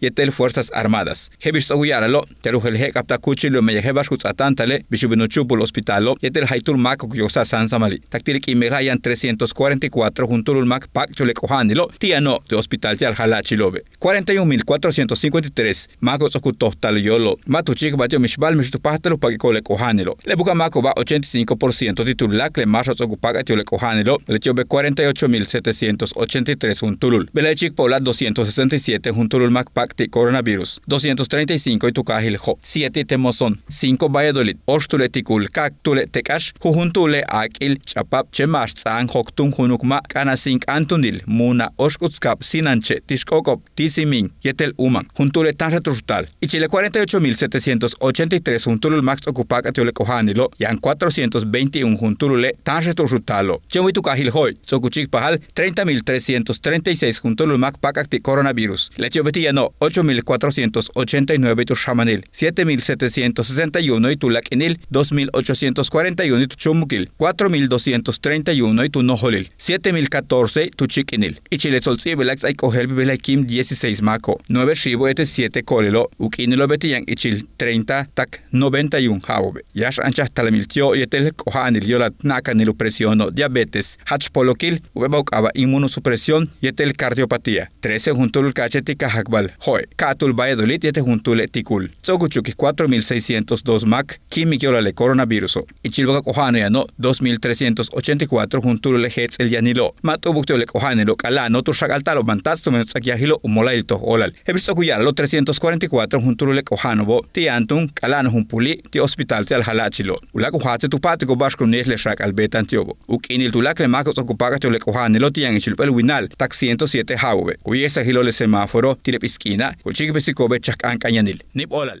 yetel Fuerzas Armadas. Hebis Oyaralo, He Capta Cuchilo Meyehebas Hutzatantale, Bishubinuchupul Hospitalo, yetel Haitul Mac Yosa San Samali. Tactilic y 344 junto al Mac Pactulec Ojanilo, Tiano de Hospital Yal Halachilobe. 41.453 Macos Tal Yolo, Matuchic Batio Mishbal Mishtupastelo Pagicolec Ojanilo. Le maco va 85% titulac le y Ocupaga mil setecientos le Chobe 48.783 Juntulul. Belechik Pola 267 Juntulul Mac Coronavirus, coronavirus 235 itukahil ho 7 temozon 5 Valladolid 8 tule tikul kak tule tekash jujuntule akil chapap Chemash, San hoktun junukma kanasink antunil muna oshkutskap sinanche tishkokop tisimin yetel uman juntule tan retrustal chile 48783 juntulul max okupaka tiole kohanilo yan 421 juntulule tan retrusutalo chewitukahil hoy sokuchik pahal 30336 juntulul max pakakti coronavirus lechobetilla no 8.489 shamanil. 7.761 inil. 2.841 Chumukil 4.231 noholil. 7.014 Y Ituchiquenil. Ichilezolzibelax Aikohel Bibelakim 16 Maco, 9 Shibo Ete 7 Kolelo, Ukinilo y Ichil 30 Tak 91 Jaobe. Yash Anchas Talamiltio y Etel Kohanil Yolat Nakanilu Presiono, Diabetes, Hachpolokil, Webaucaba Inmunosupresión y Etel Cardiopatía, 13 junto al Cachetica Hoy, Catul Valladolid y Tejuntul este Ticul. 4602 Mac, 김미교라레 coronavirus ichilboka kohane no 2384 junturule hets el yanilo matubuktiole kohane lo kala no turshakaltalo mantasto menos akiahilo umolailto olal hebristo kuyalo 344 junturule kohano bo tiantun kalano humpuli ti hospital ti alhalachilo ula hate tu patiko bashkun nesle shak albetan tiobo ukinil tulakle makos tu tiole kohane lo tian el winal tak 107 haube uyesa le semáforo tilep esquina kuchikbesikobe chakankayanil nip olal